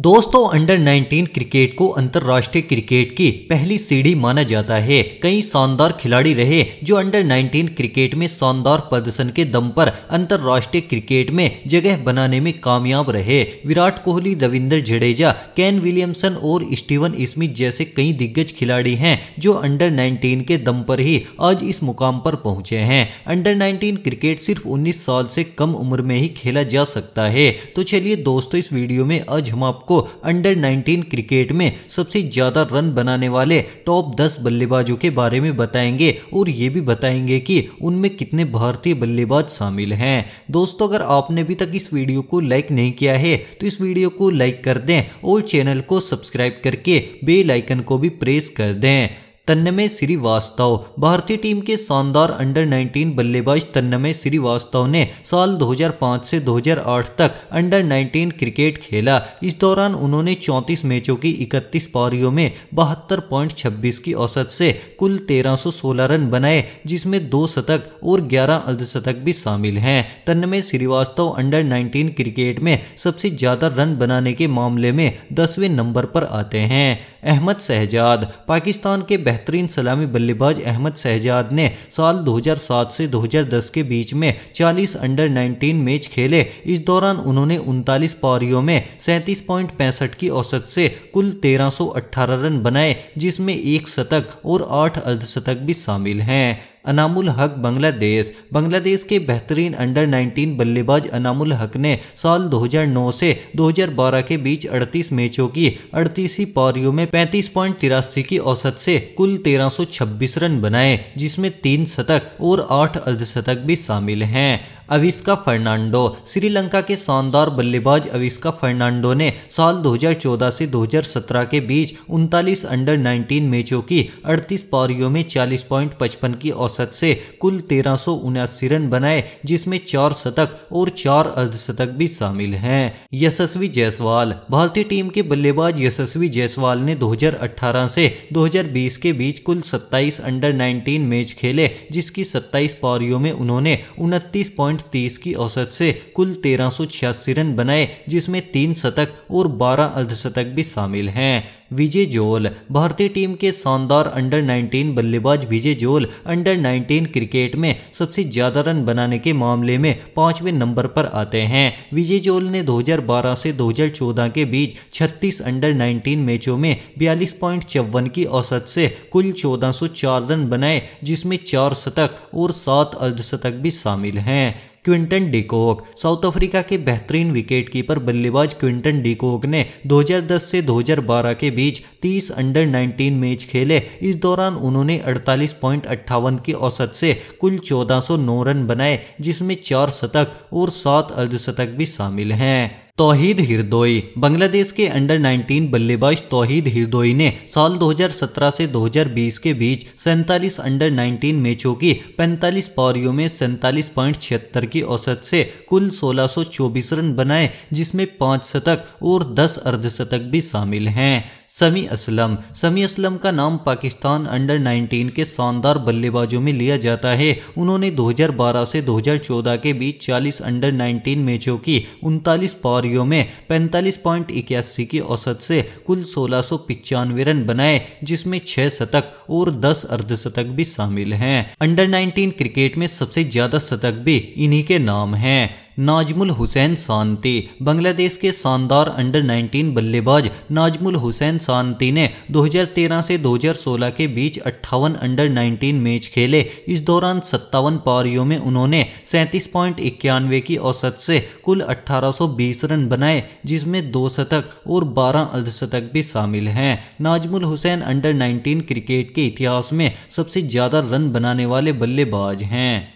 दोस्तों under 19 cricket को अंतरराष्ट्रीय क्रिकेट की पहली सीढ़ी माना जाता है कई शानदार खिलाड़ी रहे जो अंडर 19 क्रिकेट में शानदार प्रदर्शन के दम पर अंतर्राष्ट्रीय क्रिकेट में जगह बनाने में कामयाब रहे विराट कोहली रविंदर जडेजा कैन विलियमसन और स्टीवन स्मिथ जैसे कई दिग्गज खिलाड़ी हैं जो अंडर नाइनटीन के दम पर ही आज इस मुकाम पर पहुंचे हैं अंडर नाइनटीन क्रिकेट सिर्फ उन्नीस साल से कम उम्र में ही खेला जा सकता है तो चलिए दोस्तों इस वीडियो में आज हम आप आपको को अंडर 19 क्रिकेट में सबसे ज़्यादा रन बनाने वाले टॉप 10 बल्लेबाजों के बारे में बताएंगे और ये भी बताएंगे कि उनमें कितने भारतीय बल्लेबाज शामिल हैं दोस्तों अगर आपने अभी तक इस वीडियो को लाइक नहीं किया है तो इस वीडियो को लाइक कर दें और चैनल को सब्सक्राइब करके बेलाइकन को भी प्रेस कर दें तन्नमय श्रीवास्तव भारतीय टीम के शानदार अंडर 19 बल्लेबाज तन्नमय श्रीवास्तव ने साल 2005 से 2008 तक अंडर 19 क्रिकेट खेला इस दौरान उन्होंने 34 मैचों की 31 पारियों में बहत्तर की औसत से कुल 1316 रन बनाए जिसमें दो शतक और 11 अर्धशतक भी शामिल हैं तन्नमय श्रीवास्तव अंडर 19 क्रिकेट में सबसे ज़्यादा रन बनाने के मामले में दसवें नंबर पर आते हैं अहमद शहजाद पाकिस्तान के बेहतरीन सलामी बल्लेबाज अहमद शहजाद ने साल 2007 से 2010 के बीच में 40 अंडर 19 मैच खेले इस दौरान उन्होंने उनतालीस पारियों में सैंतीस की औसत से कुल 1318 रन बनाए जिसमें एक शतक और आठ अर्धशतक भी शामिल हैं अनामुल हक बांग्लादेश बांग्लादेश के बेहतरीन अंडर 19 बल्लेबाज अनामुल हक ने साल 2009 से 2012 के बीच 38 मैचों की अड़तीस ही पारियों में पैंतीस पॉइंट तिरासी की औसत से कुल 1326 रन बनाए जिसमें तीन शतक और आठ अर्धशतक भी शामिल हैं अविस्का फर्नांडो श्रीलंका के शानदार बल्लेबाज अविस्का फर्नांडो ने साल 2014 से 2017 के बीच उनतालीस अंडर 19 मैचों की 38 पारियों में चालीस पॉइंट पचपन की औसत से कुल तेरह रन बनाए जिसमें चार शतक और चार अर्धशतक भी शामिल हैं यशस्वी जायसवाल भारतीय टीम के बल्लेबाज यशस्वी जायसवाल ने 2018 से 2020 के बीच कुल 27 अंडर 19 मैच खेले जिसकी 27 पारियों में उन्होंने उनतीस पॉइंट 1.23 की औसत से कुल तेरह रन बनाए जिसमें तीन शतक और बारह अर्धशतक भी शामिल हैं विजय जोल भारतीय टीम के शानदार अंडर 19 बल्लेबाज विजय जोल अंडर 19 क्रिकेट में सबसे ज़्यादा रन बनाने के मामले में पाँचवें नंबर पर आते हैं विजय जोल ने 2012 से 2014 के बीच 36 अंडर 19 मैचों में बयालीस पॉइंट चौवन की औसत से कुल 1404 रन बनाए जिसमें चार शतक और सात अर्धशतक भी शामिल हैं क्विंटन डिकोक साउथ अफ्रीका के बेहतरीन विकेट कीपर बल्लेबाज क्विंटन डिकोक ने 2010 से 2012 के बीच 30 अंडर 19 मैच खेले इस दौरान उन्होंने अड़तालीस पॉइंट अट्ठावन की औसत से कुल 1409 रन बनाए जिसमें चार शतक और सात अर्धशतक भी शामिल हैं तोहिद हिरदोई बांग्लादेश के अंडर 19 बल्लेबाज तोहिद हिरदोई ने साल 2017 से 2020 के बीच सैंतालीस अंडर 19 मैचों की 45 पारियों में सैंतालीस पॉइंट छिहत्तर की औसत से कुल 1624 रन बनाए जिसमें पाँच शतक और 10 अर्धशतक भी शामिल हैं समी असलम समी असलम का नाम पाकिस्तान अंडर 19 के शानदार बल्लेबाजों में लिया जाता है उन्होंने 2012 से 2014 के बीच 40 अंडर 19 मैचों की उनतालीस पारियों में पैंतालीस पॉइंट इक्यासी की औसत से कुल सोलह रन बनाए जिसमें छह शतक और दस अर्धशतक भी शामिल हैं अंडर 19 क्रिकेट में सबसे ज्यादा शतक भी इन्हीं के नाम हैं नाजमुल हुसैन शांति बांग्लादेश के शानदार अंडर 19 बल्लेबाज नाजमुल हुसैन शांति ने 2013 से 2016 के बीच अट्ठावन अंडर 19 मैच खेले इस दौरान सत्तावन पारियों में उन्होंने सैंतीस पॉइंट इक्यानवे की औसत से कुल 1820 रन बनाए जिसमें दो शतक और 12 अर्धशतक भी शामिल हैं नाजमुल हुसैन अंडर 19 क्रिकेट के इतिहास में सबसे ज़्यादा रन बनाने वाले बल्लेबाज हैं